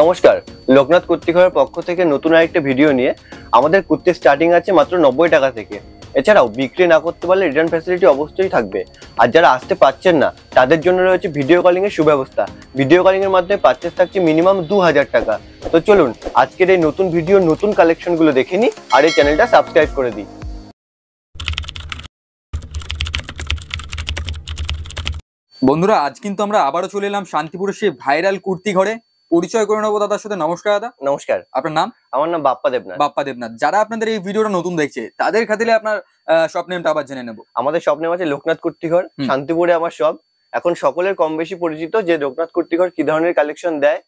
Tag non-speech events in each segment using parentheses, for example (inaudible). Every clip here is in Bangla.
নমস্কার লোকনাথ কুর্তি ঘরের পক্ষ থেকে নতুন আরেকটা ভিডিও নিয়ে আমাদের কুর্তির স্টার্টিং আছে মাত্র নব্বই টাকা থেকে এছাড়াও বিক্রি না করতে পারলে রিটার্ন ফ্যাসিলিটি অবশ্যই থাকবে আর যারা আসতে পারছেন না তাদের জন্য রয়েছে ভিডিও কলিংয়ের সুব্যবস্থা ভিডিও কলিংয়ের মাধ্যমে পারচেস থাকছে মিনিমাম দু হাজার টাকা তো চলুন আজকের এই নতুন ভিডিও নতুন কালেকশনগুলো দেখে নিই আর এই চ্যানেলটা সাবস্ক্রাইব করে দিই বন্ধুরা আজ কিন্তু আমরা আবারও চলে এলাম শান্তিপুরের সেই ভাইরাল কুর্তি ঘরে পরিচয় করে নেবো দাদার সাথে নমস্কার দাদা নমস্কার আপনার নাম আমার নাম বাপ্পা দেবনাথ বাপ্পা দেবনাথ যারা আপনাদের এই ভিডিওটা নতুন দেখছে তাদের খাতিলে আপনার শপ আবার জেনে নেবো আমাদের স্বপ্নে আছে লোকনাথ কুর্তিঘর শান্তিপুরে আমার সব এখন সকলের কম বেশি পরিচিত যে লোকনাথ কুর্তিঘর কি ধরনের কালেকশন দেয়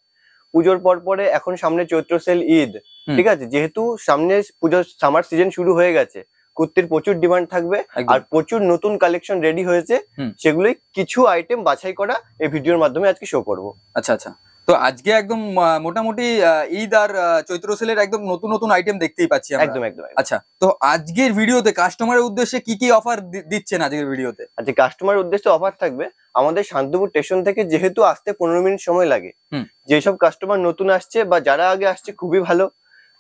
পুজোর পর পরে এখন সামনে চৈত্র সেল ঈদ ঠিক আছে যেহেতু সামনে পুজোর সামার সিজন শুরু হয়ে গেছে কুর্তির প্রচুর ডিমান্ড থাকবে আর প্রচুর নতুন কালেকশন রেডি হয়েছে সেগুলোই কিছু আইটেম বাছাই করা এই ভিডিওর মাধ্যমে আজকে শো করব আচ্ছা আচ্ছা তো আজকে একদম মোটামুটি ঈদ আর চৈত্র সেলের একদম নতুন নতুন আইটেম দেখতেই পাচ্ছি একদম একদম আচ্ছা তো আজকের ভিডিওতে কাস্টমারের উদ্দেশ্যে কি কি অফার দিচ্ছেন আজকের ভিডিওতে আচ্ছা কাস্টমারের উদ্দেশ্যে অফার থাকবে আমাদের শান্তিপুর স্টেশন থেকে যেহেতু আসতে পনেরো মিনিট সময় লাগে যেসব কাস্টমার নতুন আসছে বা যারা আগে আসছে খুবই ভালো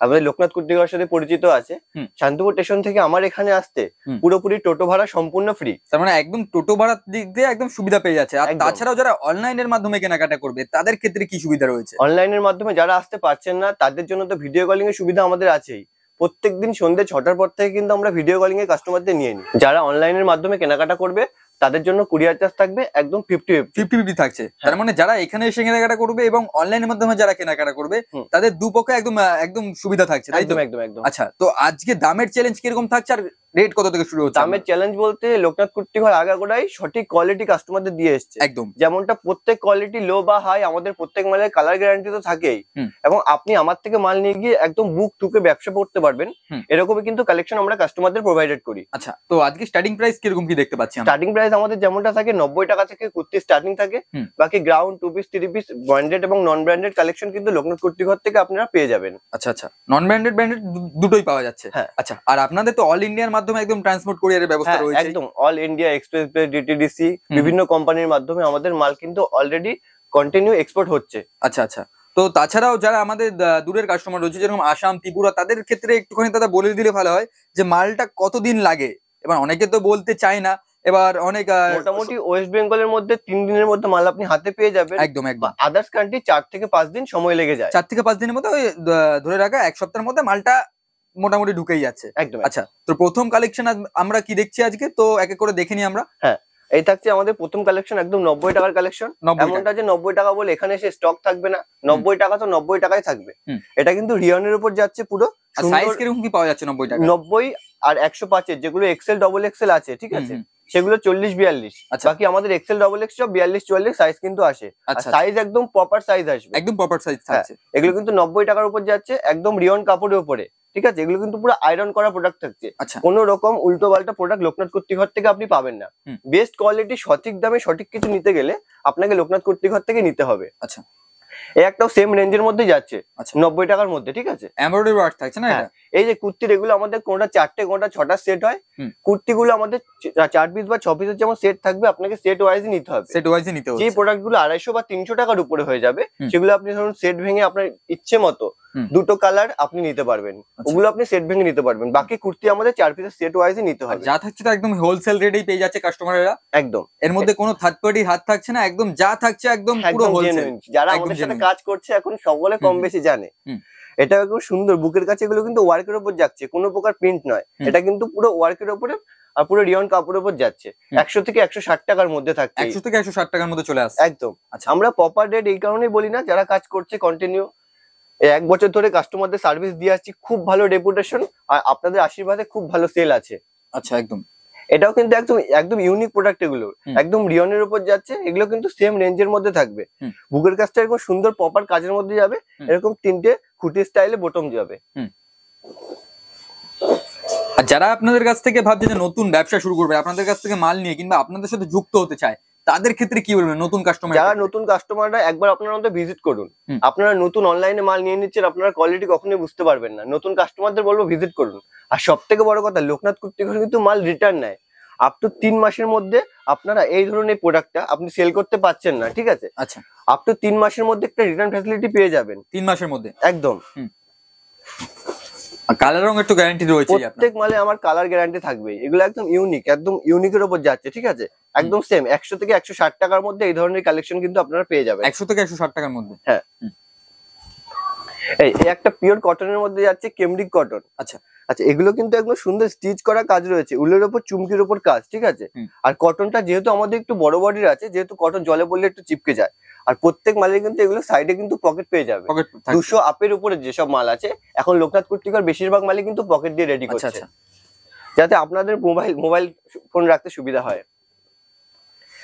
আমাদের লোকনাথ কুদ্দিগড়ের সাথে পরিচিত আছে শান্তিপুর স্টেশন থেকে আমার এখানে আসতে পুরোপুরি টোটো ভাড়া সম্পূর্ণ ফ্রি তার মানে একদম টোটো ভাড়ার দিক দিয়ে একদম সুবিধা পেয়ে যাচ্ছে আর তাছাড়াও যারা অনলাইনের মাধ্যমে কেনাকাটা করবে তাদের ক্ষেত্রে কি সুবিধা রয়েছে অনলাইনের মাধ্যমে যারা আসতে পারছেন না তাদের জন্য তো ভিডিও কলিং এর সুবিধা আমাদের আছেই প্রত্যেকদিন সন্ধ্যে ছটার পর থেকে কিন্তু আমরা ভিডিও কলিং এ কাস্টমারদের নিয়ে নিই যারা অনলাইনের মাধ্যমে কেনাকাটা করবে তাদের জন্য কুরিয়ার চার্জ থাকবে একদম ফিফটি ফিফটি ফিফটি থাকছে হ্যাঁ। তার মানে যারা এখানে এসে কেনাকাটা করবে এবং অনলাইনের মাধ্যমে যারা কেনাকাটা করবে তাদের দুপক্ষে একদম একদম সুবিধা থাকছে একদম একদম একদম আচ্ছা তো আজকে দামের চ্যালেঞ্জ কিরকম থাকছে আর রেট কত থেকে শুরু হচ্ছে দামের চ্যালেঞ্জ বলতে লোকনাথ কুর্তি ঘর আগাগোড়াই সঠিক কোয়ালিটি কাস্টমারদের দিয়ে এসছে একদম যেমনটা প্রত্যেক কোয়ালিটি লো বা হাই আমাদের প্রত্যেক মালের কালার গ্যারান্টি তো থাকেই এবং আপনি আমার থেকে মাল নিয়ে গিয়ে একদম বুক টুকে ব্যবসা করতে পারবেন এরকমই কিন্তু কালেকশন আমরা কাস্টমারদের প্রোভাইডেড করি আচ্ছা তো আজকে স্টার্টিং প্রাইস কিরকম কি দেখতে পাচ্ছি স্টার্টিং প্রাইস প্রাইস আমাদের যেমনটা থাকে নব্বই টাকা থেকে কুর্তি স্টার্টিং থাকে বাকি ground two piece three piece branded এবং নন ব্র্যান্ডেড কালেকশন কিন্তু লোকনাথ কুর্তি ঘর থেকে আপনারা পেয়ে যাবেন আচ্ছা আচ্ছা নন ব্র্যান্ডেড ব্র্যান্ডেড দুটোই পাওয়া যাচ্ছে হ্যাঁ আচ্ছা আর আপনাদের তো অল ইন্ডিয়ার মাধ্যমে একদম ট্রান্সপোর্ট করিয়ার ব্যবস্থা হ্যাঁ, রয়েছে একদম অল ইন্ডিয়া এক্সপ্রেস ডিটিডিসি বিভিন্ন কোম্পানির মাধ্যমে আমাদের মাল কিন্তু অলরেডি কন্টিনিউ এক্সপোর্ট হচ্ছে আচ্ছা আচ্ছা তো তাছাড়াও যারা আমাদের দূরের কাস্টমার রয়েছে যেরকম আসাম ত্রিপুরা তাদের ক্ষেত্রে একটুখানি দাদা বলে দিলে ভালো হয় যে মালটা কতদিন লাগে এবার অনেকে তো বলতে চায় না এবার অনেক মোটামুটি ওয়েস্ট বেঙ্গলের মধ্যে তিন দিনের মধ্যে মাল আপনি হাতে পেয়ে যাবেন একদম একবার আদার্স কান্ট্রি চার থেকে পাঁচ দিন সময় লেগে যায় চার থেকে পাঁচ দিনের মধ্যে ধরে রাখা এক সপ্তাহের মধ্যে মালটা মোটামুটি ঢুকেই যাচ্ছে একদম আচ্ছা তো প্রথম কালেকশন আমরা কি দেখছি আজকে তো এক এক করে দেখে নি আমরা হ্যাঁ এই থাকছে আমাদের প্রথম কালেকশন একদম নব্বই টাকার কালেকশন এমনটা যে নব্বই টাকা বলে এখানে সে স্টক থাকবে না নব্বই টাকা তো নব্বই টাকাই থাকবে এটা কিন্তু রিয়নের উপর যাচ্ছে পুরো সাইজ কিরকম কি পাওয়া যাচ্ছে নব্বই টাকা নব্বই আর একশো পাঁচের যেগুলো এক্সেল ডবল এক্সেল আছে ঠিক আছে সেগুলো চল্লিশ বিয়াল্লিশ আচ্ছা। বাকি আমাদের এক্সেল ডবল এক্স সব বিয়াল্লিশ চুয়াল্লিশ সাইজ কিন্তু আসে সাইজ আচ্ছা, আচ্ছা। একদম প্রপার সাইজ আসবে একদম প্রপার হ্যাঁ, সাইজ এগুলো কিন্তু নব্বই টাকার উপর যাচ্ছে একদম রিয়ন কাপড়ের উপরে ঠিক আছে এগুলো কিন্তু পুরো আয়রন করা প্রোডাক্ট থাকছে কোন রকম উল্টো পাল্টা প্রোডাক্ট লোকনাথ কর্তৃঘর থেকে আপনি পাবেন না বেস্ট কোয়ালিটি সঠিক দামে সঠিক কিছু নিতে গেলে আপনাকে লোকনাথ কর্তৃঘর থেকে নিতে হবে আচ্ছা একটা একটাও সেম রেঞ্জের মধ্যে যাচ্ছে আচ্ছা। নব্বই টাকার মধ্যে ঠিক আছে না হ্যাঁ, এই যে কুর্তির এগুলো আমাদের কোনটা চারটে কোনটা ছটা সেট হয় কুর্তিগুলো আমাদের চার পিস বা ছ পিসের যেমন সেট থাকবে আপনাকে সেট ওয়াইজ নিতে হবে সেট ওয়াইজ নিতে হবে যে গুলো আড়াইশো বা তিনশো টাকার উপরে হয়ে যাবে সেগুলো আপনি ধরুন সেট ভেঙে আপনার ইচ্ছে মতো দুটো কালার আপনি নিতে পারবেন আচ্ছা। ওগুলো আপনি সেট ভেঙে নিতে পারবেন বাকি কুর্তি আমাদের চার পিসের সেট ওয়াইজ নিতে হবে যা থাকছে তো একদম হোলসেল রেটেই পেয়ে যাচ্ছে কাস্টমাররা একদম এর মধ্যে কোনো থার্ড পার্টি হাত থাকছে না একদম যা থাকছে একদম পুরো হোলসেল যারা আমাদের সাথে কাজ করছে এখন সকলে কম বেশি জানে এটা খুব সুন্দর বুকের কাছে এগুলো কিন্তু ওয়ার্কের উপর যাচ্ছে কোনো প্রকার প্রিন্ট নয় এটা কিন্তু পুরো ওয়ার্কের উপরে আর পুরো রিয়ন কাপড়ের উপর যাচ্ছে একশো থেকে একশো ষাট টাকার মধ্যে থাকছে একশো থেকে একশো ষাট টাকার মধ্যে চলে আসে একদম আচ্ছা। আমরা প্রপার রেট এই কারণেই বলি না যারা কাজ করছে কন্টিনিউ এক বছর ধরে কাস্টমারদের সার্ভিস দিয়ে আসছি খুব ভালো রেপুটেশন আর আপনাদের আশীর্বাদে খুব ভালো সেল আছে আচ্ছা একদম এটাও কিন্তু একদম একদম ইউনিক প্রোডাক্ট এগুলো একদম রিয়নের উপর যাচ্ছে এগুলো কিন্তু সেম রেঞ্জের মধ্যে থাকবে বুকের কাজটা এরকম সুন্দর প্রপার কাজের মধ্যে যাবে এরকম তিনটে খুঁটি স্টাইলে বটম যাবে যারা আপনাদের কাছ থেকে ভাবছে যে নতুন ব্যবসা শুরু করবে আপনাদের কাছ থেকে মাল নিয়ে কিংবা আপনাদের সাথে যুক্ত হতে চায় তাদের ক্ষেত্রে কি বলবেন নতুন কাস্টমার যারা নতুন কাস্টমাররা একবার আপনারা মধ্যে ভিজিট করুন আপনারা নতুন অনলাইনে মাল নিয়ে নিচ্ছেন আপনারা কোয়ালিটি কখনোই বুঝতে পারবেন না নতুন কাস্টমারদের বলবো ভিজিট করুন আর সব থেকে বড় কথা লোকনাথ কুর্তিঘর কিন্তু মাল রিটার্ন নেয় আপ টু তিন মাসের মধ্যে আপনারা এই ধরনের প্রোডাক্টটা আপনি সেল করতে পারছেন না ঠিক আছে আচ্ছা আপ টু তিন মাসের মধ্যে একটা রিটার্ন ফ্যাসিলিটি পেয়ে যাবেন তিন মাসের মধ্যে একদম কালার রয়েছে প্রত্যেক আমার কালার গ্যারান্টি থাকবে এগুলো একদম ইউনিক একদম উপর যাচ্ছে ঠিক আছে একদম সেম একশো থেকে একশো ষাট টাকার মধ্যে এই ধরনের কালেকশন কিন্তু আপনারা পেয়ে যাবেন একশো থেকে একশো ষাট টাকার মধ্যে হ্যাঁ এই একটা পিওর কটনের মধ্যে যাচ্ছে কটন আচ্ছা আচ্ছা এগুলো কিন্তু একদম সুন্দর স্টিচ করা কাজ রয়েছে উলের ওপর চুমকির ওপর কাজ ঠিক আছে আর কটনটা যেহেতু আমাদের একটু বড় বডির আছে যেহেতু কটন জলে পড়লে একটু চিপকে যায় আর প্রত্যেক মালের কিন্তু এগুলো সাইডে কিন্তু পকেট পেয়ে যাবে দুশো আপের উপরে যেসব মাল আছে এখন লোকনাথ কুর্তিকর বেশিরভাগ মালে কিন্তু পকেট দিয়ে রেডি আচ্ছা, করছে আচ্ছা। যাতে আপনাদের মোবাইল মোবাইল ফোন রাখতে সুবিধা হয়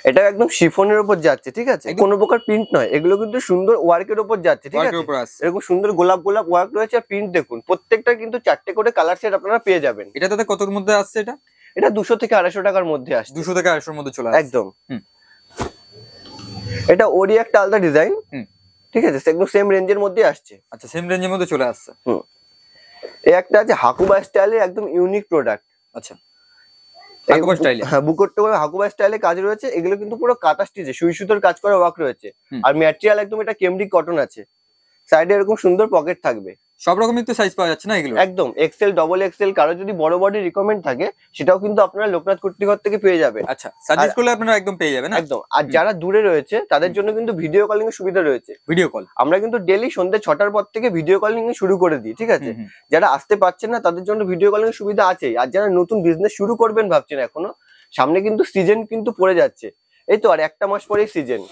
এটা একদম শিফনের উপর যাচ্ছে ঠিক আছে কোনো প্রকার প্রিন্ট নয় এগুলো কিন্তু সুন্দর ওয়ার্কের উপর যাচ্ছে ঠিক আছে এরকম সুন্দর গোলাপ গোলাপ ওয়ার্ক রয়েছে আর প্রিন্ট দেখুন প্রত্যেকটা কিন্তু চারটে করে কালার সেট আপনারা পেয়ে যাবেন এটা তাতে কত মধ্যে আসছে এটা এটা দুশো থেকে আড়াইশো টাকার মধ্যে আসছে দুশো থেকে আড়াইশোর মধ্যে চলে একদম এটা ওরই একটা আলাদা ডিজাইন ঠিক আছে সেগুলো সেম রেঞ্জের মধ্যে আসছে আচ্ছা সেম রেঞ্জের মধ্যে চলে আসছে এই একটা আছে হাকুবা স্টাইলের একদম ইউনিক প্রোডাক্ট আচ্ছা হ্যাঁ স্টাইলে কাজ রয়েছে এগুলো কিন্তু পুরো কাটা স্টিচে সুতোর কাজ করা রয়েছে আর ম্যাটেরিয়াল একদম এটা কেমডি কটন আছে সাইডে এরকম সুন্দর পকেট থাকবে সব রকমই তো সাইজ পাওয়া যাচ্ছে না এগুলো একদম এক্সেল ডবল এক্সেল কারো যদি বড় বডি রিকমেন্ড থাকে সেটাও কিন্তু আপনারা লোকনাথ কর্তৃপক্ষ থেকে পেয়ে যাবে আচ্ছা সাজেস্ট করলে আপনারা একদম পেয়ে যাবেন একদম আর যারা দূরে রয়েছে তাদের জন্য কিন্তু ভিডিও কলিং এর সুবিধা রয়েছে ভিডিও কল আমরা কিন্তু ডেলি সন্ধ্যে ছটার পর থেকে ভিডিও কলিং শুরু করে দিই ঠিক আছে যারা আসতে পারছেন না তাদের জন্য ভিডিও কলিং এর সুবিধা আছে আর যারা নতুন বিজনেস শুরু করবেন ভাবছেন এখনো সামনে কিন্তু সিজন কিন্তু পড়ে যাচ্ছে এই তো আর একটা মাস পরেই সিজন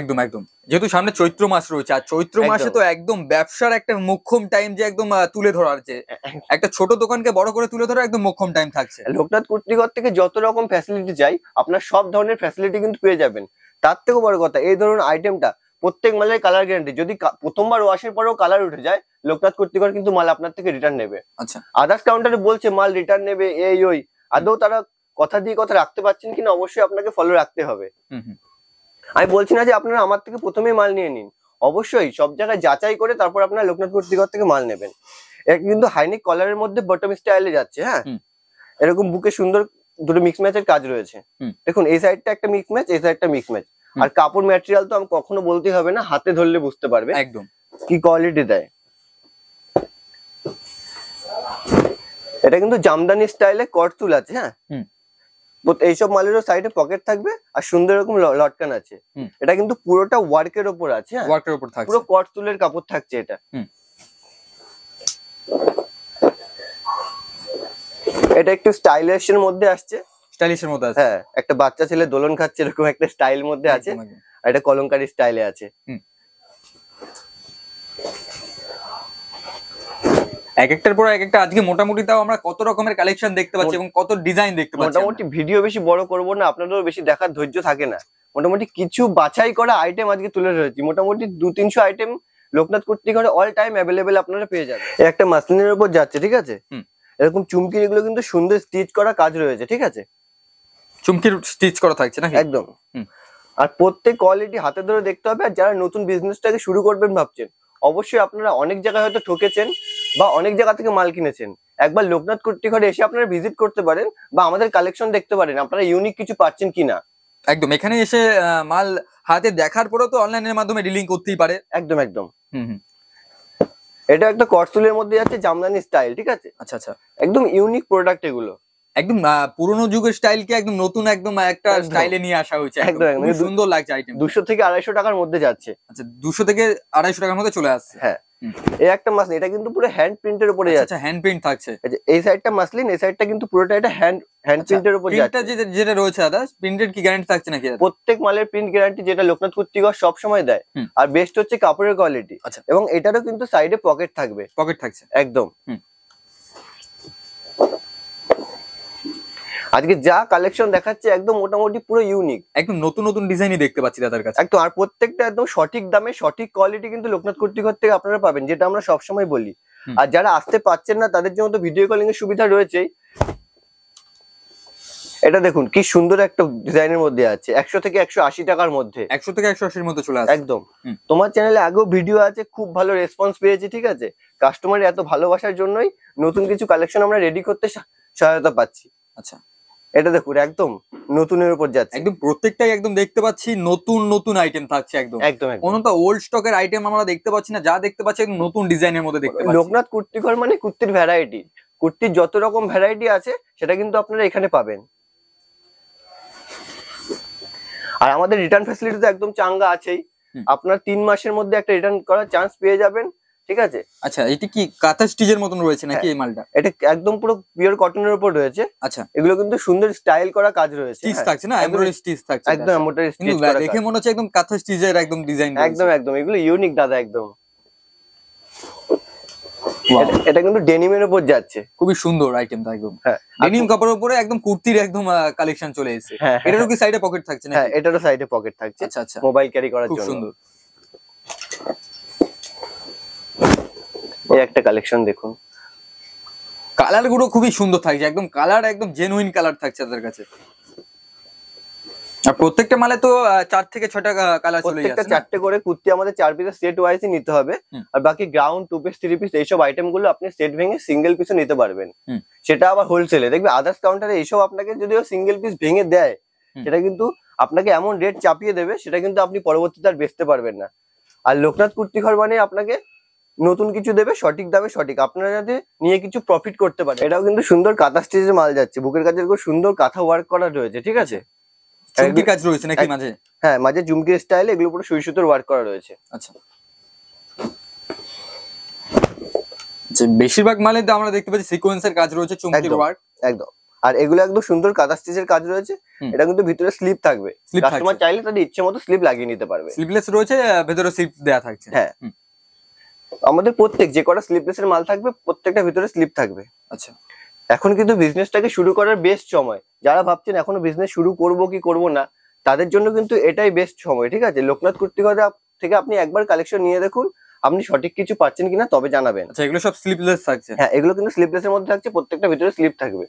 একদম একদম যেহেতু সামনে চৈত্র মাস রয়েছে আর চৈত্র মাসে তো একদম ব্যবসার একটা মোক্ষম টাইম যে একদম তুলে ধরার যে (coughs) একটা ছোট দোকানকে বড় করে তুলে ধরা একদম মোক্ষম টাইম থাকছে লোকনাথ কর্তৃঘর থেকে যত রকম ফ্যাসিলিটি চাই আপনার সব ধরনের ফ্যাসিলিটি কিন্তু পেয়ে যাবেন তার থেকেও বড় কথা এই ধরুন আইটেমটা প্রত্যেক মালের কালার গ্যারান্টি যদি প্রথমবার ওয়াশের পরেও কালার উঠে যায় লোকনাথ কর্তৃঘর কিন্তু মাল আপনার থেকে রিটার্ন নেবে আচ্ছা আদার্স কাউন্টারে বলছে মাল রিটার্ন নেবে এই ওই আদৌ তারা কথা দিয়ে কথা রাখতে পারছেন কিনা অবশ্যই আপনাকে ফলো রাখতে হবে আমি বলছি না যে আপনারা আমার থেকে প্রথমে মাল নিয়ে নিন অবশ্যই সব জায়গায় যাচাই করে তারপর আপনার লোকনাথ কর্তৃপক্ষ থেকে মাল নেবেন এটা কিন্তু হাইনিক কলারের মধ্যে বটম স্টাইলে যাচ্ছে হ্যাঁ এরকম বুকে সুন্দর দুটো মিক্স ম্যাচের কাজ রয়েছে দেখুন এই সাইডটা একটা মিক্স ম্যাচ এই সাইডটা মিক্স ম্যাচ আর কাপড় ম্যাটেরিয়াল তো আমি কখনো বলতে হবে না হাতে ধরলে বুঝতে পারবে একদম কি কোয়ালিটি দেয় এটা কিন্তু জামদানি স্টাইলে কট তুল আছে হ্যাঁ এইসব মালেরও সাইডে পকেট থাকবে আর সুন্দর রকম লটকান আছে এটা কিন্তু পুরোটা ওয়ার্কের ওপর আছে ওয়ার্কের হ্যাঁ? ওপর পুরো কট তুলের কাপড় থাকছে এটা এটা একটু স্টাইলিশের মধ্যে আসছে স্টাইলিশের মধ্যে আছে হ্যাঁ একটা বাচ্চা ছেলে দোলন খাচ্ছে এরকম একটা স্টাইল মধ্যে আছে আর এটা কলঙ্কারি স্টাইলে আছে এক একটার পর এক একটা আজকে মোটামুটি তাও আমরা কত রকমের কালেকশন দেখতে পাচ্ছি এবং কত ডিজাইন দেখতে পাচ্ছি মোটামুটি ভিডিও বেশি বড় করব না আপনাদেরও বেশি দেখার ধৈর্য থাকে না মোটামুটি কিছু বাছাই করা আইটেম আজকে তুলে ধরেছি মোটামুটি দু তিনশো আইটেম লোকনাথ কুর্তিঘরে অল টাইম অ্যাভেলেবেল আপনারা পেয়ে যাবেন একটা মাসলিনের উপর যাচ্ছে ঠিক আছে এরকম চুমকির এগুলো কিন্তু সুন্দর স্টিচ করা কাজ রয়েছে ঠিক আছে চুমকির স্টিচ করা থাকছে না একদম আর প্রত্যেক কোয়ালিটি হাতে ধরে দেখতে হবে আর যারা নতুন বিজনেসটাকে শুরু করবেন ভাবছেন অবশ্যই আপনারা অনেক জায়গায় হয়তো ঠকেছেন বা অনেক জায়গা থেকে মাল কিনেছেন একবার লোকনাথ কুট্টিঘরে এসে আপনারা ভিজিট করতে পারেন বা আমাদের কালেকশন দেখতে পারেন আপনারা ইউনিক কিছু পাচ্ছেন কিনা একদম এখানে এসে মাল হাতে দেখার পরেও তো অনলাইনের মাধ্যমে ডিলিং করতেই পারে একদম একদম হুম এটা একটা কটসুলের মধ্যে যাচ্ছে জামদানি স্টাইল ঠিক আছে আচ্ছা আচ্ছা একদম ইউনিক প্রোডাক্ট এগুলো একদম পুরোনো যুগের স্টাইল কে একদম নতুন একদম একটা স্টাইলে নিয়ে আসা হয়েছে একদম সুন্দর লাগছে আইটেম দুশো থেকে আড়াইশো টাকার মধ্যে যাচ্ছে আচ্ছা দুশো থেকে আড়াইশো টাকার মধ্যে চলে আসছে হ্যাঁ এই একটা মাসলিন এটা কিন্তু পুরো হ্যান্ড প্রিন্টের উপরে আচ্ছা, যাচ্ছে হ্যান্ড আচ্ছা, প্রিন্ট থাকছে এই সাইডটা মাসলিন এই সাইডটা কিন্তু পুরোটা এটা হ্যান্ড হ্যান্ড প্রিন্টের উপর যাচ্ছে যেটা যেটা রয়েছে দাদা প্রিন্টেড কি গ্যারান্টি থাকছে নাকি প্রত্যেক মালের প্রিন্ট গ্যারান্টি যেটা লোকনাথ কুত্তিগর সব সময় দেয় আর বেস্ট হচ্ছে কাপড়ের কোয়ালিটি আচ্ছা এবং এটারও কিন্তু সাইডে পকেট থাকবে পকেট থাকছে একদম আজকে যা কালেকশন দেখাচ্ছে একদম মোটামুটি পুরো ইউনিক একদম নতুন নতুন ডিজাইনই দেখতে পাচ্ছি দাদার কাছে একদম আর প্রত্যেকটা একদম সঠিক দামে সঠিক কোয়ালিটি কিন্তু লোকনাথ কর্তৃপক্ষ থেকে আপনারা পাবেন যেটা আমরা সবসময় বলি আর যারা আসতে পারছেন না তাদের জন্য তো ভিডিও কলিং এর সুবিধা রয়েছেই এটা দেখুন কি সুন্দর একটা ডিজাইনের মধ্যে আছে একশো থেকে একশো আশি টাকার মধ্যে একশো থেকে একশো আশির মধ্যে চলে আসে একদম তোমার চ্যানেলে আগেও ভিডিও আছে খুব ভালো রেসপন্স পেয়েছি ঠিক আছে কাস্টমার এত ভালোবাসার জন্যই নতুন কিছু কালেকশন আমরা রেডি করতে সহায়তা পাচ্ছি আচ্ছা এটা দেখুন একদম নতুনের উপর যাচ্ছে একদম প্রত্যেকটাই একদম দেখতে পাচ্ছি নতুন নতুন আইটেম থাকছে একদম একদম কোনটা ওল্ড স্টকের আইটেম আমরা দেখতে পাচ্ছি না যা দেখতে পাচ্ছি একদম নতুন ডিজাইনের মধ্যে দেখতে পাচ্ছি লোকনাথ কুর্তি ঘর মানে কুর্তির ভ্যারাইটি কুর্তির যত রকম ভ্যারাইটি আছে সেটা কিন্তু আপনারা এখানে পাবেন আর আমাদের রিটার্ন ফ্যাসিলিটি তো একদম চাঙ্গা আছেই আপনার তিন মাসের মধ্যে একটা রিটার্ন করার চান্স পেয়ে যাবেন ঠিক আছে আচ্ছা এটি কি কাঁথা স্টিচের মতন রয়েছে নাকি হ্যাঁ। এই মালটা এটা একদম পুরো পিওর কটনের উপর রয়েছে আচ্ছা এগুলো কিন্তু সুন্দর স্টাইল করা কাজ রয়েছে স্টিচ হ্যাঁ। থাকছে না এমব্রয়ডারি স্টিচ থাকছে একদম এমব্রয়ডারি আচ্ছা। স্টিচ দেখে মনে হচ্ছে একদম কাঁথা স্টিচের একদম ডিজাইন একদম একদম এগুলো ইউনিক দাদা একদম এটা কিন্তু ডেনিমের উপর যাচ্ছে খুবই সুন্দর আইটেমটা একদম ডেনিম হ্যাঁ। কাপড়ের উপরে একদম কুর্তির একদম কালেকশন চলে এসেছে এটারও কি সাইডে পকেট থাকছে না এটারও সাইডে পকেট থাকছে আচ্ছা আচ্ছা মোবাইল ক্যারি করার জন্য সুন্দর এই একটা কালেকশন দেখুন কালার গুলো খুবই সুন্দর থাকছে একদম কালার একদম জেনুইন কালার থাকছে তাদের কাছে আর প্রত্যেকটা মালে তো চার থেকে ছটা কালার চলে যাচ্ছে চারটে করে কুর্তি আমাদের চার পিসের সেট ওয়াইজই নিতে হবে আর বাকি ground two piece three piece এইসব আইটেম গুলো আপনি সেট ভেঙে সিঙ্গেল পিসও নিতে পারবেন সেটা আবার হোলসেলে দেখবে আদার্স কাউন্টারে এইসব আপনাকে যদিও সিঙ্গেল পিস ভেঙে দেয় সেটা কিন্তু আপনাকে এমন রেট চাপিয়ে দেবে সেটা কিন্তু আপনি পরবর্তীতে আর বেচতে পারবেন না আর লোকনাথ কুর্তি ঘর মানে আপনাকে নতুন কিছু দেবে সঠিক দামে সঠিক আপনারা যাতে নিয়ে কিছু প্রফিট করতে পারে এটাও কিন্তু সুন্দর কাঁথা স্টেজের মাল যাচ্ছে বুকের কাজের এরকম সুন্দর কাঁথা ওয়ার্ক করা রয়েছে ঠিক আছে আচ্ছা। মাঝে হ্যাঁ মাঝে জুমকি স্টাইল এগুলো পুরো সুই সুতোর ওয়ার্ক করা রয়েছে আচ্ছা যে আচ্ছা, বেশিরভাগ মালে আমরা দেখতে পাচ্ছি সিকোয়েন্সের কাজ রয়েছে চুমকির ওয়ার্ক একদম আর এগুলো একদম সুন্দর কাঁথা স্টিচের কাজ রয়েছে এটা কিন্তু ভিতরে স্লিপ থাকবে কাস্টমার চাইলে তাদের ইচ্ছে মতো স্লিপ লাগিয়ে নিতে পারবে স্লিপলেস রয়েছে ভিতরে স্লিপ দেওয়া থাকছে হ্যাঁ আমাদের প্রত্যেক যে কটা স্লিপলেসের মাল থাকবে প্রত্যেকটা ভিতরে স্লিপ থাকবে আচ্ছা এখন কিন্তু বিজনেসটাকে শুরু করার বেস্ট সময় যারা ভাবছেন এখনো বিজনেস শুরু করব কি করব না তাদের জন্য কিন্তু এটাই বেস্ট সময় ঠিক আছে লোকনাথ কর্তৃকতা থেকে আপনি একবার কালেকশন নিয়ে দেখুন আপনি সঠিক কিছু পাচ্ছেন কিনা তবে জানাবেন আচ্ছা এগুলো সব স্লিপলেস থাকছে হ্যাঁ এগুলো কিন্তু স্লিপলেস এর মধ্যে থাকছে প্রত্যেকটা ভিতরে স্লিপ থাকবে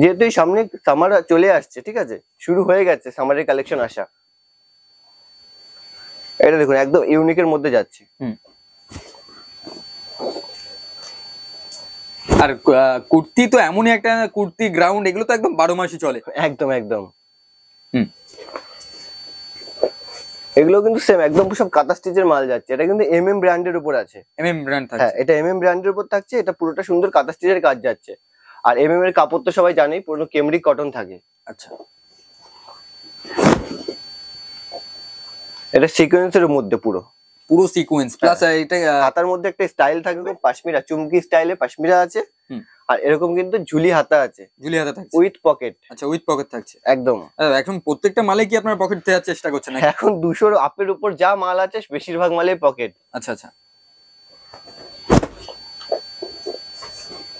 যেহেতু এই সামনে সামার চলে আসছে ঠিক আছে শুরু হয়ে গেছে সামারের কালেকশন আসা এটা দেখুন একদম ইউনিকের মধ্যে যাচ্ছে আর কুর্তি তো এমনই একটা কুর্তি গ্রাউন্ড এগুলো তো একদম বারো মাসই চলে একদম একদম হুম এগুলো কিন্তু সেম একদম সব কাঁথা স্টিচের মাল যাচ্ছে এটা কিন্তু এমএম ব্র্যান্ডের উপর আছে এমএম ব্র্যান্ড হ্যাঁ এটা এমএম ব্র্যান্ডের উপর থাকছে এটা পুরোটা সুন্দর কাঁথা স্টিচের কাজ যাচ্ছে আর এমএম এর কাপড় তো সবাই জানেই পুরো কেমরিক কটন থাকে আচ্ছা এটা সিকোয়েন্সের মধ্যে পুরো পুরো সিকোয়েন্স প্লাস এটা হাতার মধ্যে একটা স্টাইল থাকবে পাশমিরা চুমকি স্টাইলে পাশমিরা আছে আর এরকম কিন্তু ঝুলি হাতা আছে ঝুলি হাতা থাকছে উইথ পকেট আচ্ছা উইথ পকেট থাকছে একদম এখন প্রত্যেকটা মালে কি আপনার পকেট দেওয়ার চেষ্টা করছেন এখন দুশোর আপের উপর যা মাল আছে বেশিরভাগ মালে পকেট আচ্ছা আচ্ছা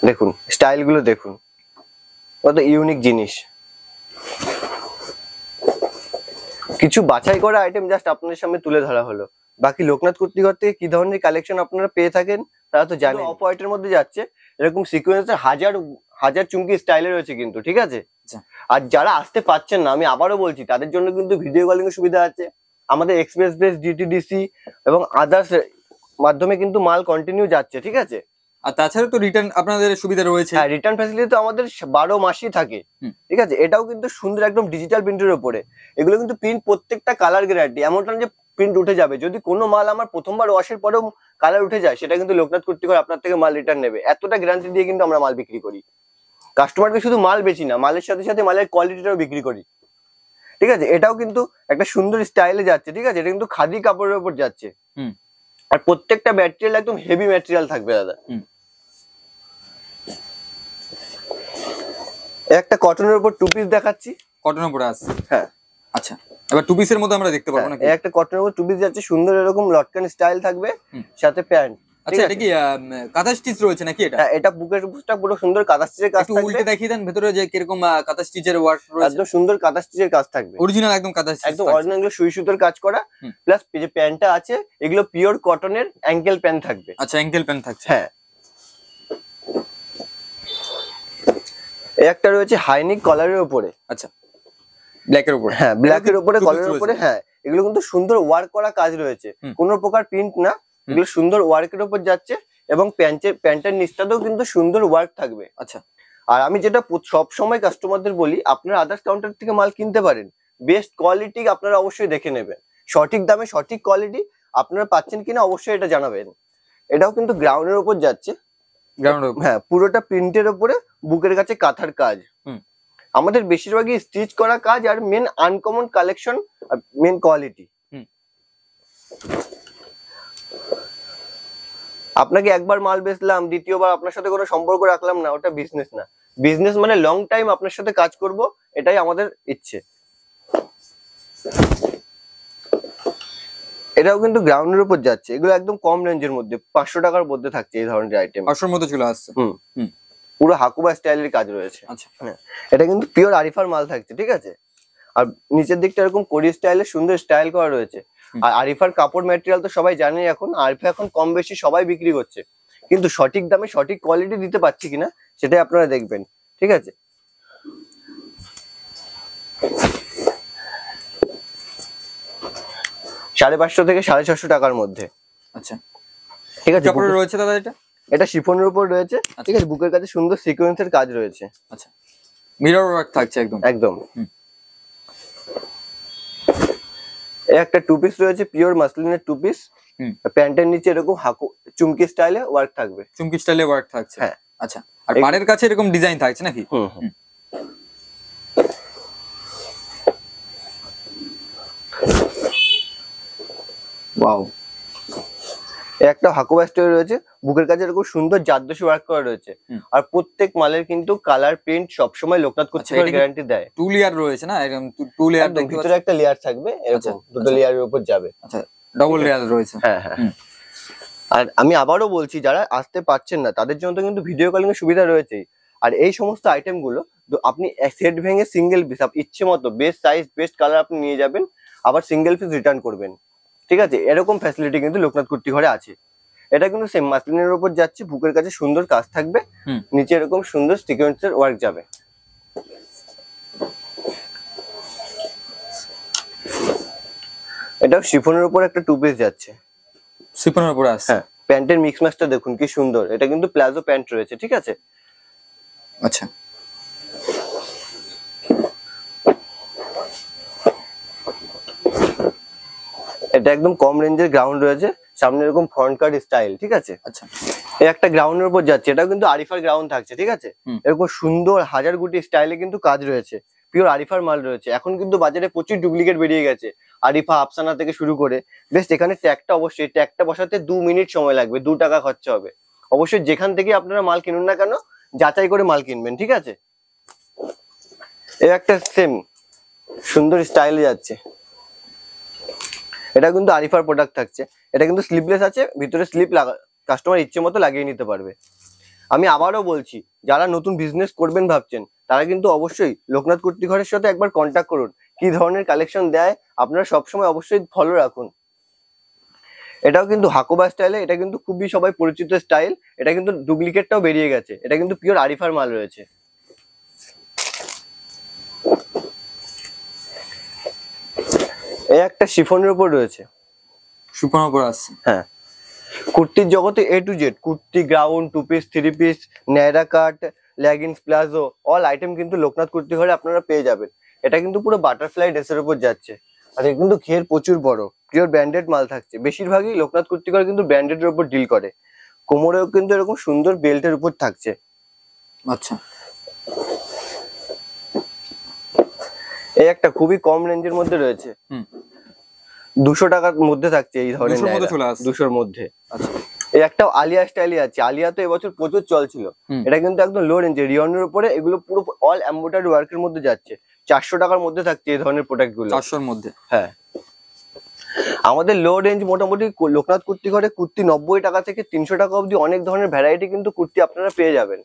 দেখুন স্টাইলগুলো দেখুন কত ইউনিক জিনিস কিছু বাছাই করা আইটেম জাস্ট আপনাদের সামনে তুলে ধরা হলো বাকি লোকনাথ কুর্তিঘর থেকে কি ধরনের কালেকশন আপনারা পেয়ে থাকেন তারা তো জানেন অফ হোয়াইটের মধ্যে যাচ্ছে এরকম সিকোয়েন্সের হাজার হাজার চুমকি স্টাইলে রয়েছে কিন্তু ঠিক আছে আচ্ছা। আর যারা আসতে পারছেন না আমি আবারও বলছি তাদের জন্য কিন্তু ভিডিও কলিং এর সুবিধা আছে আমাদের এক্সপ্রেস বেস ডিটিডিসি এবং আদার্স মাধ্যমে কিন্তু মাল কন্টিনিউ যাচ্ছে ঠিক আছে আর তাছাড়া তো রিটার্ন আপনাদের সুবিধা রয়েছে হ্যাঁ রিটার্ন ফ্যাসিলিটি তো আমাদের বারো মাসই থাকে ঠিক আছে এটাও কিন্তু সুন্দর একদম ডিজিটাল প্রিন্টের উপরে এগুলো কিন্তু প্রিন্ট প্রত্যেকটা কালার গ্যারান্টি এমনটা যে প্রিন্ট উঠে যাবে যদি কোনো মাল আমার প্রথমবার ওয়াশের পরেও কালার উঠে যায় সেটা কিন্তু লোকনাথ কর্তৃক আপনার থেকে মাল রিটার্ন নেবে এতটা গ্যারান্টি দিয়ে কিন্তু আমরা মাল বিক্রি করি কাস্টমারকে শুধু মাল বেচি না মালের সাথে সাথে মালের কোয়ালিটিটাও বিক্রি করি ঠিক আছে এটাও কিন্তু একটা সুন্দর স্টাইলে যাচ্ছে ঠিক আছে এটা কিন্তু খাদি কাপড়ের উপর যাচ্ছে আর প্রত্যেকটা ম্যাটেরিয়াল একদম হেভি ম্যাটেরিয়াল থাকবে দাদা একটা কটনের উপর টু পিস দেখাচ্ছি কটনের উপর আসছে হ্যাঁ আচ্ছা এবার টু পিসের মধ্যে আমরা দেখতে পাবো হ্যাঁ, নাকি একটা কটনের মধ্যে টু পিস যাচ্ছে সুন্দর এরকম লটকান স্টাইল থাকবে সাথে প্যান্ট আচ্ছা এটা কি কাঁথা স্টিচ রয়েছে নাকি এটা হ্যাঁ, এটা বুকের বুকটা পুরো সুন্দর কাঁথা স্টিচের কাজ থাকবে উল্টে দেখিয়ে দেন ভেতরে যে কিরকম কাঁথা স্টিচের ওয়ার্ক রয়েছে একদম সুন্দর কাঁথা স্টিচের কাজ থাকবে অরিজিনাল একদম কাঁথা স্টিচ একদম অরিজিনাল গুলো সুই সুতোর কাজ করা প্লাস যে প্যান্টটা আছে এগুলো পিওর কটনের অ্যাঙ্কেল প্যান্ট থাকবে আচ্ছা অ্যাঙ্কেল প্যান্ট থাকছে হ্যাঁ একটা রয়েছে হাইনিক কলারের উপরে আচ্ছা ব্ল্যাকের উপরে হ্যাঁ ব্ল্যাকের উপরে হ্যাঁ এগুলো কিন্তু সুন্দর ওয়ার্ক করা কাজ রয়েছে কোন প্রকার প্রিন্ট না এগুলো সুন্দর ওয়ার্ক এর উপর যাচ্ছে এবং প্যান্টের প্যান্টের নিচটাতেও কিন্তু সুন্দর ওয়ার্ক থাকবে আচ্ছা আর আমি যেটা সবসময় সময় কাস্টমারদের বলি আপনার আদার্স কাউন্টার থেকে মাল কিনতে পারেন বেস্ট কোয়ালিটি আপনারা অবশ্যই দেখে নেবেন সঠিক দামে সঠিক কোয়ালিটি আপনারা পাচ্ছেন কিনা অবশ্যই এটা জানাবেন এটাও কিন্তু গ্রাউন্ডের উপর যাচ্ছে হ্যাঁ পুরোটা প্রিন্টের উপরে বুকের কাছে কাঁথার কাজ আমাদের বেশিরভাগই স্টিচ করা কাজ আর মেন আনকমন কালেকশন আর মেন কোয়ালিটি আপনাকে একবার মাল বেচলাম দ্বিতীয়বার আপনার সাথে কোনো সম্পর্ক রাখলাম না ওটা বিজনেস না বিজনেস মানে লং টাইম আপনার সাথে কাজ করব এটাই আমাদের ইচ্ছে এটাও কিন্তু গ্রাউন্ডের উপর যাচ্ছে এগুলো একদম কম রেঞ্জের মধ্যে পাঁচশো টাকার মধ্যে থাকছে এই ধরনের আইটেম পাঁচশোর মধ্যে চলে আসছে হুম পুরো হাকুবা স্টাইলের কাজ রয়েছে আচ্ছা। হ্যাঁ, এটা কিন্তু পিওর আরিফার মাল থাকছে ঠিক আছে আর নিচের দিকটা এরকম কোরি স্টাইলে সুন্দর স্টাইল করা রয়েছে আর আরিফার কাপড় ম্যাটেরিয়াল তো সবাই জানে এখন আরিফা এখন কম বেশি সবাই বিক্রি করছে কিন্তু সঠিক দামে সঠিক কোয়ালিটি দিতে পারছি কিনা সেটাই আপনারা দেখবেন ঠিক আছে সাড়ে পাঁচশো থেকে সাড়ে ছশো টাকার মধ্যে আচ্ছা ঠিক আছে রয়েছে দাদা এটা এটা শিফনের উপর রয়েছে আচ্ছা। ঠিক আছে বুকের কাছে সুন্দর সিকোয়েন্সের কাজ রয়েছে আচ্ছা মিরর ওয়ার্ক থাকছে একদম একদম একটা টু পিস রয়েছে পিওর মাসলিনের টু পিস প্যান্টের নিচে এরকম হাকু চুমকি স্টাইলে ওয়ার্ক থাকবে চুমকি স্টাইলে ওয়ার্ক থাকছে হ্যাঁ আচ্ছা আর পাড়ের কাছে এরকম ডিজাইন থাকছে নাকি হুম হুম ওয়াও একটা হাকুবা স্টোরে রয়েছে বুকের কাছে এরকম সুন্দর জাদদোষী ওয়ার্ক করা রয়েছে আর প্রত্যেক মালের কিন্তু কালার প্রিন্ট সবসময় লোকনাথ আচ্ছা, করছে গ্যারান্টি দেয় টু লেয়ার রয়েছে না এরকম টু লেয়ার ভিতরে একটা লেয়ার থাকবে এরকম আচ্ছা, দুটো লেয়ারের আচ্ছা। উপর যাবে আচ্ছা ডবল লেয়ার রয়েছে হ্যাঁ হ্যাঁ আর আমি আবারও বলছি যারা আসতে পারছেন না তাদের জন্য তো কিন্তু ভিডিও কলিং এর সুবিধা রয়েছে আর এই সমস্ত আইটেম গুলো আপনি সেট ভেঙে সিঙ্গেল পিস ইচ্ছে মতো বেস্ট সাইজ বেস্ট কালার আপনি নিয়ে যাবেন আবার সিঙ্গেল পিস রিটার্ন করবেন ঠিক আছে এরকম ফ্যাসিলিটি কিন্তু লোকনাথ কুর্তি ঘরে আছে এটা কিন্তু সেম মাসলিনের উপর যাচ্ছে বুকের কাছে সুন্দর কাজ থাকবে নিচে এরকম সুন্দর এর ওয়ার্ক যাবে এটা শিফনের উপর একটা টু পিস যাচ্ছে শিফনের উপর আছে হ্যাঁ প্যান্টের মিক্স ম্যাচটা দেখুন কি সুন্দর এটা কিন্তু প্লাজো প্যান্ট রয়েছে ঠিক আছে আচ্ছা এটা একদম কম রেঞ্জের গ্রাউন্ড রয়েছে সামনে এরকম ফ্রন্ট কাট স্টাইল ঠিক আছে আচ্ছা একটা একটা এর উপর যাচ্ছে এটা কিন্তু আরিফার গ্রাউন্ড থাকছে ঠিক আছে এরকম সুন্দর হাজার গুটি স্টাইলে কিন্তু কাজ রয়েছে পিওর আরিফার মাল রয়েছে এখন কিন্তু বাজারে প্রচুর ডুপ্লিকেট বেরিয়ে গেছে আরিফা আফসানা থেকে শুরু করে বেশ এখানে ট্যাগটা অবশ্যই ট্যাগটা বসাতে দু মিনিট সময় লাগবে দু টাকা খরচা হবে অবশ্যই যেখান থেকে আপনারা মাল কিনুন না কেন যাচাই করে মাল কিনবেন ঠিক আছে এ একটা সেম সুন্দর স্টাইলে যাচ্ছে এটা কিন্তু আরিফার প্রোডাক্ট থাকছে এটা কিন্তু স্লিপলেস আছে ভিতরে স্লিপ লাগা কাস্টমার ইচ্ছে মতো লাগিয়ে নিতে পারবে আমি আবারও বলছি যারা নতুন বিজনেস করবেন ভাবছেন তারা কিন্তু অবশ্যই লোকনাথ কুর্তি ঘরের সাথে একবার কন্ট্যাক্ট করুন কি ধরনের কালেকশন দেয় আপনারা সবসময় অবশ্যই ফলো রাখুন এটাও কিন্তু হাকোবা স্টাইলে এটা কিন্তু খুবই সবাই পরিচিত স্টাইল এটা কিন্তু ডুপ্লিকেটটাও বেরিয়ে গেছে এটা কিন্তু পিওর আরিফার মাল রয়েছে এই একটা শিফনের উপর রয়েছে শিফনের উপর আছে হ্যাঁ কুর্তির জগতে A to Z kurti ground two piece three piece ন্যাড়া cut leggings palazzo all item কিন্তু লোকনাথ কুর্তি ঘরে আপনারা পেয়ে যাবেন এটা কিন্তু পুরো বাটারফ্লাই ড্রেসের উপর যাচ্ছে আর এটা কিন্তু ঘের প্রচুর বড় পিওর ব্র্যান্ডেড মাল থাকছে বেশিরভাগই লোকনাথ কুর্তি ঘরে কিন্তু ব্র্যান্ডেডের উপর ডিল করে কোমরেও কিন্তু এরকম সুন্দর বেল্টের উপর থাকছে আচ্ছা এই একটা খুবই কম রেঞ্জের মধ্যে রয়েছে দুশো টাকার মধ্যে থাকছে এই ধরনের দুশোর মধ্যে আচ্ছা। এই একটা আলিয়া স্টাইলই আছে আলিয়া তো এবছর প্রচুর চলছিল এটা কিন্তু একদম লো রেঞ্জে রিয়নের উপরে এগুলো পুরো অল এম্বোটারি এর মধ্যে যাচ্ছে চারশো টাকার মধ্যে থাকছে এই ধরনের প্রোডাক্ট গুলো চারশোর মধ্যে হ্যাঁ আমাদের লো রেঞ্জ মোটামুটি লোকনাথ কুর্তি ঘরে কুর্তি নব্বই টাকা থেকে তিনশো টাকা অবধি অনেক ধরনের ভ্যারাইটি কিন্তু কুর্তি আপনারা পেয়ে যাবেন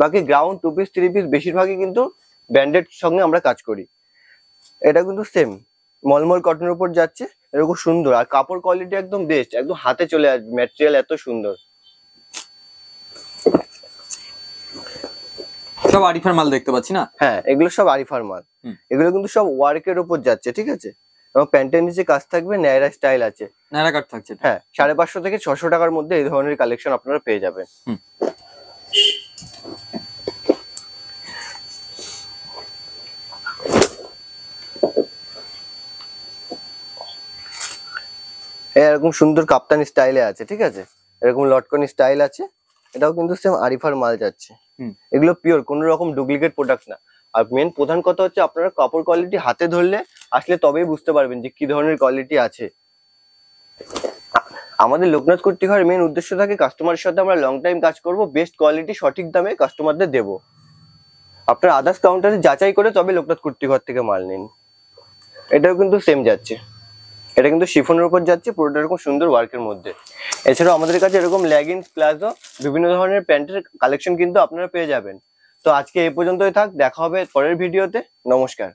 বাকি ground two piece three piece বেশিরভাগই কিন্তু ব্র্যান্ডেড সঙ্গে আমরা কাজ করি এটা কিন্তু সেম মলমল কটনের উপর যাচ্ছে এরকম সুন্দর আর কাপড় কোয়ালিটি একদম বেস্ট একদম হাতে চলে আসবে ম্যাটেরিয়াল এত সুন্দর সব আরিফার মাল দেখতে পাচ্ছি না হ্যাঁ এগুলো সব আরিফার মাল এগুলো কিন্তু সব ওয়ার্কের উপর যাচ্ছে ঠিক আছে এবং প্যান্টের নিচে কাজ থাকবে ন্যায়রা স্টাইল আছে ন্যায়রা কাট থাকছে হ্যাঁ সাড়ে পাঁচশো থেকে ছশো টাকার মধ্যে এই ধরনের কালেকশন আপনারা পেয়ে যাবেন এরকম সুন্দর কাপ্তানি স্টাইলে আছে ঠিক আছে এরকম লটকনি স্টাইল আছে এটাও কিন্তু সেম আরিফার মাল যাচ্ছে এগুলো পিওর কোনো রকম ডুপ্লিকেট প্রোডাক্ট না আর মেন প্রধান কথা হচ্ছে আপনারা কাপড় কোয়ালিটি হাতে ধরলে আসলে তবেই বুঝতে পারবেন যে কি ধরনের কোয়ালিটি আছে আমাদের লোকনাথ কর্তৃক হওয়ার মেন উদ্দেশ্য থাকে কাস্টমারের সাথে আমরা লং টাইম কাজ করব বেস্ট কোয়ালিটি সঠিক দামে কাস্টমারদের দেব আপনার আদার্স কাউন্টারে যাচাই করে তবে লোকনাথ কর্তৃক থেকে মাল নিন এটাও কিন্তু সেম যাচ্ছে এটা কিন্তু শিফনের উপর যাচ্ছে পুরোটা এরকম সুন্দর ওয়ার্কের মধ্যে এছাড়াও আমাদের কাছে এরকম লেগিংস প্লাজো বিভিন্ন ধরনের প্যান্টের কালেকশন কিন্তু আপনারা পেয়ে যাবেন তো আজকে এই পর্যন্তই থাক দেখা হবে পরের ভিডিওতে নমস্কার